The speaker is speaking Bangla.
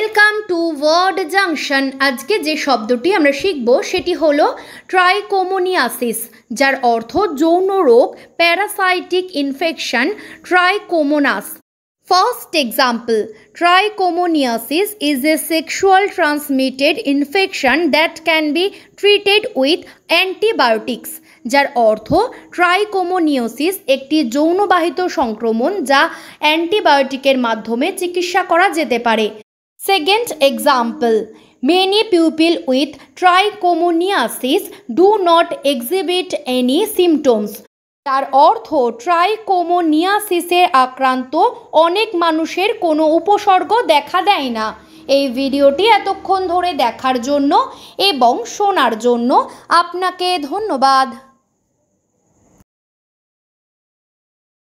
ওয়েলকাম টু ওয়ার্ড জাংশন আজকে যে শব্দটি আমরা শিখব সেটি হলো ট্রাইকোমোনিয়াসিস যার অর্থ যৌন রোগ parasitic infection trichomonas first example trichomoniasis is a sexual transmitted infection that can be treated with antibiotics যার অর্থ ট্রাইকোমোনিওসিস একটি যৌনবাহিত সংক্রমণ যা অ্যান্টিবায়োটিকের মাধ্যমে চিকিৎসা করা যেতে পারে Second example, many people with trichomoniasis do not exhibit any symptoms. তার অর্থ ট্রাইকোমোনিয়াসিসে আক্রান্ত অনেক মানুষের কোনো উপসর্গ দেখা দেয় না এই ভিডিওটি এতক্ষণ ধরে দেখার জন্য এবং শোনার জন্য আপনাকে ধন্যবাদ